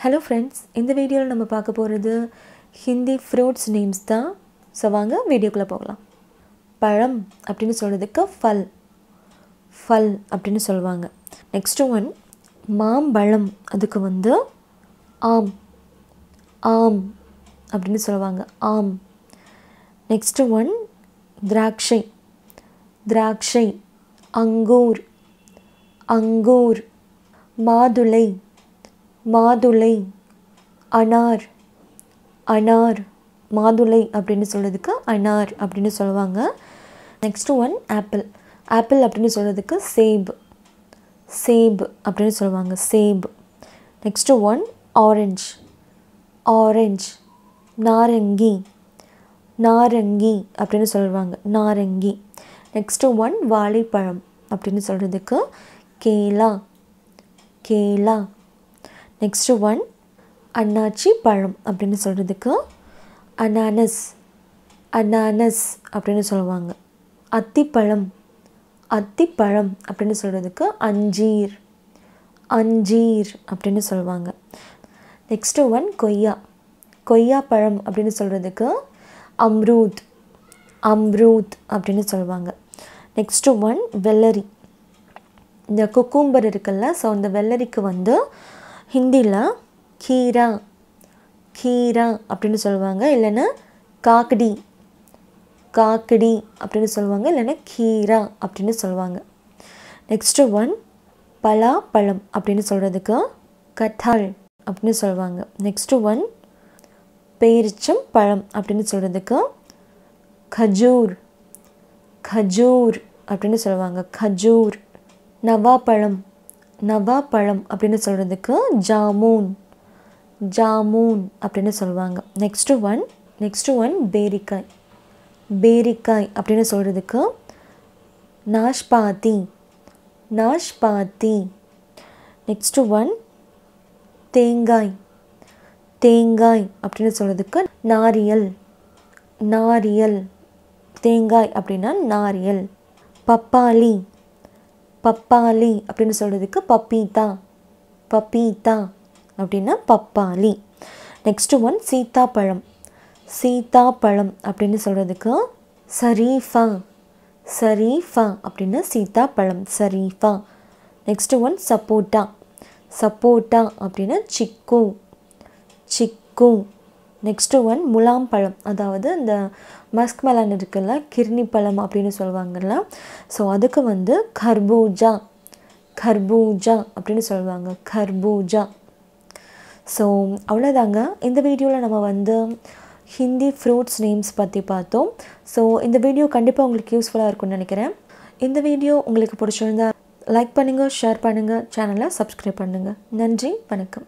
hello friends இந்த வீடியோவில் நம்ம பார்க்க போகிறது ஹிந்தி ஃப்ரூட்ஸ் நேம்ஸ் தான் ஸோ வாங்க வீடியோக்குள்ளே போகலாம் பழம் அப்படின்னு சொல்கிறதுக்கு ஃபல் ஃபல் அப்படின்னு சொல்லுவாங்க நெக்ஸ்ட்டு ஒன் மாம்பழம் அதுக்கு வந்து ஆம் ஆம் அப்படின்னு சொல்லுவாங்க ஆம் நெக்ஸ்ட்டு ஒன் திராட்சை திராட்சை அங்கூர் அங்கூர் மாதுளை மாதுளை அனார் அனார் மாதுளை அப்படின்னு சொல்கிறதுக்கு அனார் அப்படின்னு சொல்லுவாங்க நெக்ஸ்ட்டு ஒன் ஆப்பிள் ஆப்பிள் அப்படின்னு சொல்கிறதுக்கு சேப் சேப் அப்படின்னு சொல்லுவாங்க சேப் நெக்ஸ்ட்டு ஒன் ஆரஞ்ச் ஆரஞ்ச் நாரங்கி நாரங்கி அப்படின்னு சொல்லுவாங்க நாரங்கி நெக்ஸ்ட்டு ஒன் வாழைப்பழம் அப்படின்னு சொல்கிறதுக்கு கேலா கேலா நெக்ஸ்ட்டு ஒன் அன்னாச்சி பழம் அப்படின்னு சொல்கிறதுக்கு அனானஸ் அனானஸ் அப்படின்னு சொல்லுவாங்க அத்திப்பழம் அத்திப்பழம் அப்படின்னு சொல்கிறதுக்கு அஞ்சீர் அஞ்சீர் அப்படின்னு சொல்லுவாங்க நெக்ஸ்ட்டு ஒன் கொய்யா கொய்யா பழம் அப்படின்னு சொல்கிறதுக்கு அம்ரூத் அம்ரூத் அப்படின்னு சொல்லுவாங்க நெக்ஸ்ட்டு ஒன் வெள்ளரி இந்த கொக்கும்பர் இருக்குல்ல ஸோ இந்த வெள்ளரிக்கு வந்து ஹிந்தியில் கீரா கீரா அப்படின்னு சொல்லுவாங்க இல்லைன்னா காக்கடி காக்கடி அப்படின்னு சொல்லுவாங்க இல்லைன்னா கீரா அப்படின்னு சொல்லுவாங்க நெக்ஸ்ட்டு ஒன் பலாப்பழம் அப்படின்னு சொல்கிறதுக்கு கத்தால் அப்படின்னு சொல்லுவாங்க நெக்ஸ்ட்டு ஒன் பேரிச்சம் பழம் அப்படின்னு சொல்கிறதுக்கு கஜூர் கஜூர் அப்படின்னு சொல்லுவாங்க கஜூர் நவாப்பழம் நவா பழம் அப்படின்னு சொல்கிறதுக்கு ஜாமூன் ஜாமூன் அப்படின்னு சொல்லுவாங்க நெக்ஸ்ட்டு ஒன் நெக்ஸ்ட்டு ஒன் பேரிக்காய் பேரிக்காய் அப்படின்னு சொல்கிறதுக்கு நாஷ்பாத்தி நாஷ்பாத்தி நெக்ஸ்ட்டு ஒன் தேங்காய் தேங்காய் அப்படின்னு சொல்கிறதுக்கு நாரியல் நாரியல் தேங்காய் அப்படின்னா நாரியல் பப்பாளி பப்பாளி அப்படின்னு சொல்கிறதுக்கு பப்பீதா பப்பீதா அப்படின்னா பப்பாளி நெக்ஸ்ட்டு ஒன் சீத்தாப்பழம் சீத்தாப்பழம் அப்படின்னு சொல்கிறதுக்கு சரீஃபா சரீஃபா அப்படின்னா சீத்தாப்பழம் சரீஃபா நெக்ஸ்ட்டு ஒன் சப்போட்டா சப்போட்டா அப்படின்னா சிக்கு சிக்கு நெக்ஸ்ட்டு ஒன் முலாம் பழம் அதாவது இந்த மஸ்க் மலன் இருக்குல்ல கிர்னி பழம் அப்படின்னு சொல்லுவாங்கல்ல ஸோ அதுக்கு வந்து கர்பூஜா கர்பூஜா அப்படின்னு சொல்லுவாங்க கர்பூஜா ஸோ அவ்வளோதாங்க இந்த வீடியோவில் நம்ம வந்து ஹிந்தி ஃப்ரூட்ஸ் நேம்ஸ் பற்றி பார்த்தோம் ஸோ இந்த வீடியோ கண்டிப்பாக உங்களுக்கு யூஸ்ஃபுல்லாக இருக்கும்னு நினைக்கிறேன் இந்த வீடியோ உங்களுக்கு பிடிச்சிருந்தா லைக் பண்ணுங்கள் ஷேர் பண்ணுங்கள் சேனலை சப்ஸ்கிரைப் பண்ணுங்கள் நன்றி வணக்கம்